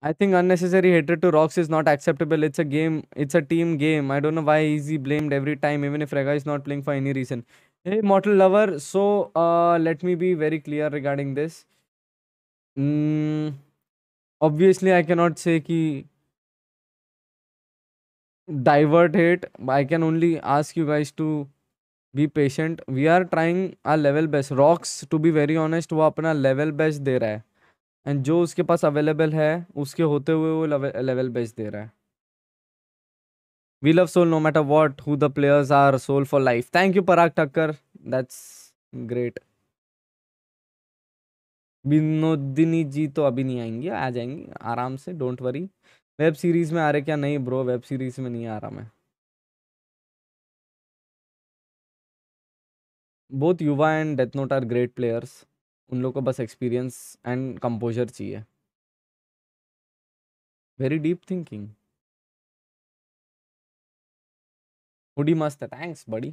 I think unnecessary hatred to Rocks is not acceptable. It's a game. It's a team game. I don't know why is he blamed every time, even if Rega is not playing for any reason. Hey, mortal lover. So, uh, let me be very clear regarding this. Hmm. obviously, I cannot say ki divert hate. I can only ask you guys to be patient. We are trying our level best. Rocks, to be very honest, वो अपना level best दे रहा है. And जो उसके पास available है उसके होते हुए वो लेवल बेच दे रहा है we love soul no matter what who the players are soul for life thank you Parag Thakkar that's great Vinodini ji तो अभी नहीं आएंगी आ जाएंगी आराम से डोंट वरी वेब सीरीज में आ रहे क्या नहीं ब्रो वेब सीरीज में नहीं आ रहा मैं बहुत युवा and death note are great players उन लोग को बस एक्सपीरियंस एंड कंपोजर चाहिए वेरी डीप थिंकिंग हुडी मस्त है थैंक्स बड़ी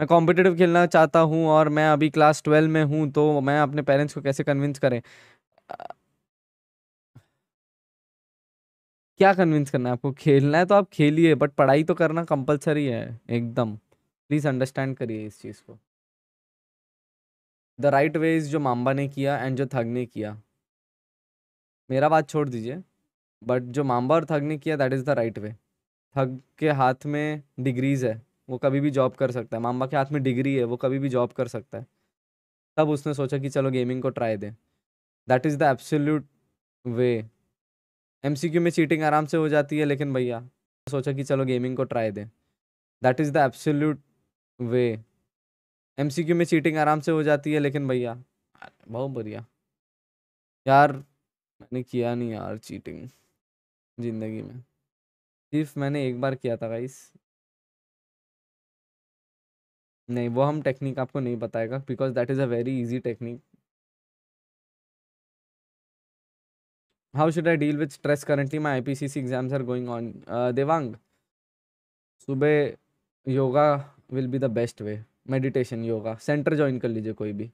मैं कॉम्पिटिटिव खेलना चाहता हूँ और मैं अभी क्लास ट्वेल्व में हूँ तो मैं अपने पेरेंट्स को कैसे कन्विंस करें क्या कन्विंस करना है आपको खेलना है तो आप खेलिए बट पढ़ाई तो करना कंपलसरी है एकदम प्लीज़ अंडरस्टैंड करिए इस चीज़ को द राइट वे इज़ जो मामबा ने किया एंड जो थग ने किया मेरा बात छोड़ दीजिए बट जो मामबा और थग ने किया that is the right way thug के हाथ में डिग्रीज़ है वो कभी भी जॉब कर सकता है मामबा के हाथ में डिग्री है वो कभी भी जॉब कर सकता है तब उसने सोचा कि चलो गेमिंग को ट्राई दें that is the absolute way M में चीटिंग आराम से हो जाती है लेकिन भैया सोचा कि चलो गेमिंग को ट्राई दें that is the absolute way MCQ में चीटिंग आराम से हो जाती है लेकिन भैया बहुत बढ़िया यार मैंने किया नहीं यार चीटिंग जिंदगी में सिर्फ मैंने एक बार किया था गाइस नहीं वो हम टेक्निक आपको नहीं बताएगा because that is a very easy technique how should I deal with stress currently my I P C C exams are going on Devang सुबह yoga will be the best way meditation yoga centre join कर लीजिए कोई भी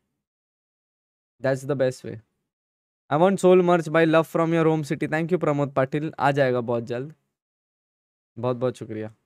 that's the best way I want soul merch bye love from your home city thank you Pramod Patil आ जाएगा बहुत जल्द बहुत बहुत शुक्रिया